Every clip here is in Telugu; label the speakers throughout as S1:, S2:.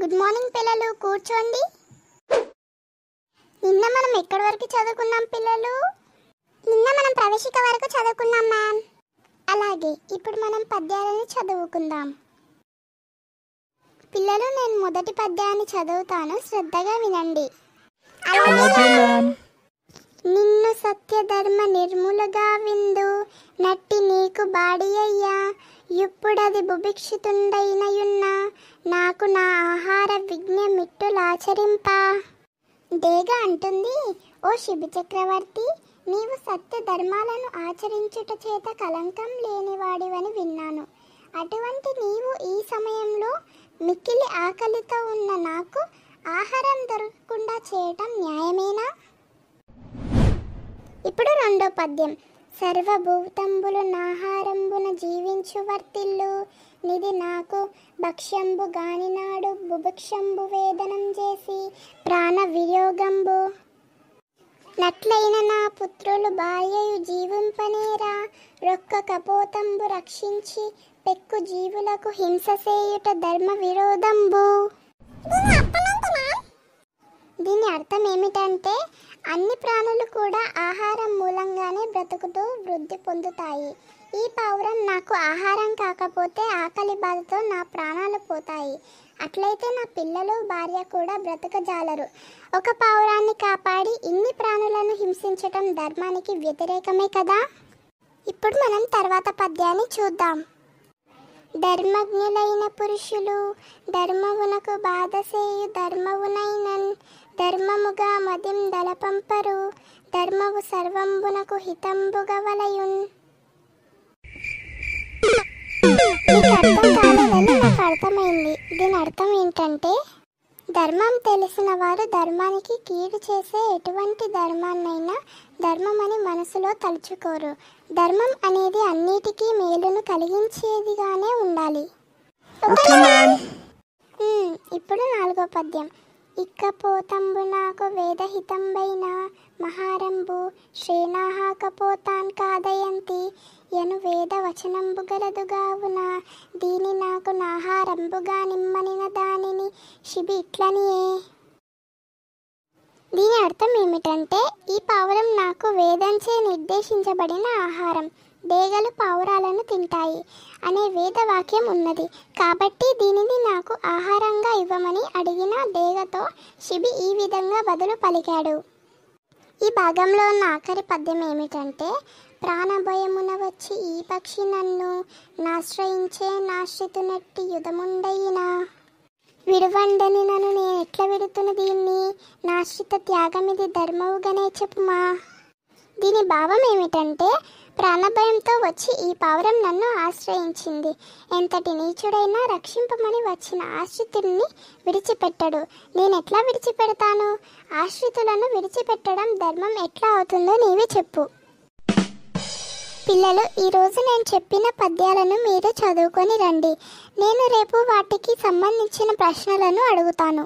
S1: గుడ్ మార్నింగ్ పిల్లలు కూర్చోండి నిన్న మనం ఎక్కడి వరకు చదువుకున్నాం పిల్లలు నిన్న మనం ప్రవేశిక వరకు చదువుకున్నాం మ్యామ్ అలాగే ఇప్పుడు మనం పద్యాలను చదువుకుందాం పిల్లలు నేను మొదటి పద్యాన్ని చదువుతాను శ్రద్ధగా వినండి నిన్ను సత్యధర్మ నిర్మూలగా విందు నట్టి నీకు బాడి అయ్యా ఇప్పుడు అది బుభిక్షితుందైనయున్న నాకు నా ఆహార విఘ్నమిట్టులాచరింప దేగ అంటుంది ఓ శిబిచక్రవర్తి నీవు సత్య ధర్మాలను ఆచరించుట చేత కలంకం లేనివాడివని విన్నాను అటువంటి నీవు ఈ సమయంలో మిక్కిలి ఆకలితో ఉన్న నాకు ఆహారం దొరకకుండా చేయటం న్యాయమేనా ఇప్పుడు రెండో పద్యం సర్వభూతంబులు నాహారంబున జీవించు వర్తిల్లు నిది నాకు భక్ష్యంబు గానినాడు బుభుక్షంబు వేదనం చేసి ప్రాణ వియోగంబు నట్లైన నా పుత్రులు భార్యయు జీవింపనేరా రొక్క కపోతంబు రక్షించి పెక్కు జీవులకు హింస చేయుట ధర్మ విరోధంబు దీని అర్థం ఏమిటంటే అన్ని ప్రాణులు కూడా ఆహారం మూలంగానే బ్రతుకుతూ వృద్ధి పొందుతాయి ఈ పావురం నాకు ఆహారం కాకపోతే ఆకలి బాధతో నా ప్రాణాలు పోతాయి అట్లయితే నా పిల్లలు భార్య కూడా బ్రతకజాలరు ఒక పావురాన్ని కాపాడి ఇన్ని ప్రాణులను హింసించటం ధర్మానికి వ్యతిరేకమే కదా ఇప్పుడు మనం తర్వాత పద్యాన్ని చూద్దాం ధర్మజ్ఞులైన పురుషులు ధర్మమునకు బాధ చేయు ధర్మమునైన ధర్మముగా మదిం దళపంపరు ధర్మము సర్వంబునకు హితంబుగా వలయున్ నాకు అర్థమైంది దీని అర్థం ఏంటంటే ధర్మం తెలిసిన వారు ధర్మానికి కీడు చేసే ఎటువంటి ధర్మాన్నైనా ధర్మం అని మనసులో తలుచుకోరు ధర్మం అనేది అన్నిటికీ మేలును కలిగించేదిగానే ఉండాలి ఇప్పుడు నాలుగో పద్యం ఇక్కపోతంబు నాకు వేదహితంబైన మహారంబు శ్రేణాహాకపోతాన్ కాదయంతి యను వేద వచనంబు గలదుగావున దీని నాకు నాహారంబుగా నిమ్మనిన దానిని శిబిట్లనియే దీని అర్థం ఏమిటంటే ఈ పావురం నాకు వేదంచే నిర్దేశించబడిన ఆహారం దేగలు పావురాలను తింటాయి అనే వేదవాక్యం ఉన్నది కాబట్టి దీనిని నాకు ఆహారంగా ఇవ్వమని అడిగిన దేగతో శిబి ఈ విధంగా బదులు పలికాడు ఈ భాగంలో ఉన్న ఆఖరి పద్యం ఏమిటంటే ప్రాణభయమున వచ్చి ఈ పక్షి నన్ను నాశ్రయించే నాశ్రితునట్టి యుధముండయినా విడవండని నన్ను నేను ఎట్లా విడుతున్న దీన్ని నాశ్రిత త్యాగం ఇది ధర్మవుగానే చెప్పుమా దీని భావం ఏమిటంటే ప్రాణభయంతో వచ్చి ఈ పావురం నన్ను ఆశ్రయించింది ఎంతటి నీచుడైనా రక్షింపమని వచ్చిన ఆశ్రితుడిని విడిచిపెట్టడు నేను ఎట్లా విడిచిపెడతాను ఆశ్రితులను విడిచిపెట్టడం ధర్మం ఎట్లా అవుతుందో నీవి చెప్పు పిల్లలు ఈరోజు నేను చెప్పిన పద్యాలను మీరు చదువుకొని రండి నేను రేపు వాటికి సంబంధించిన ప్రశ్నలను అడుగుతాను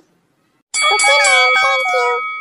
S1: ఓకే థ్యాంక్ యూ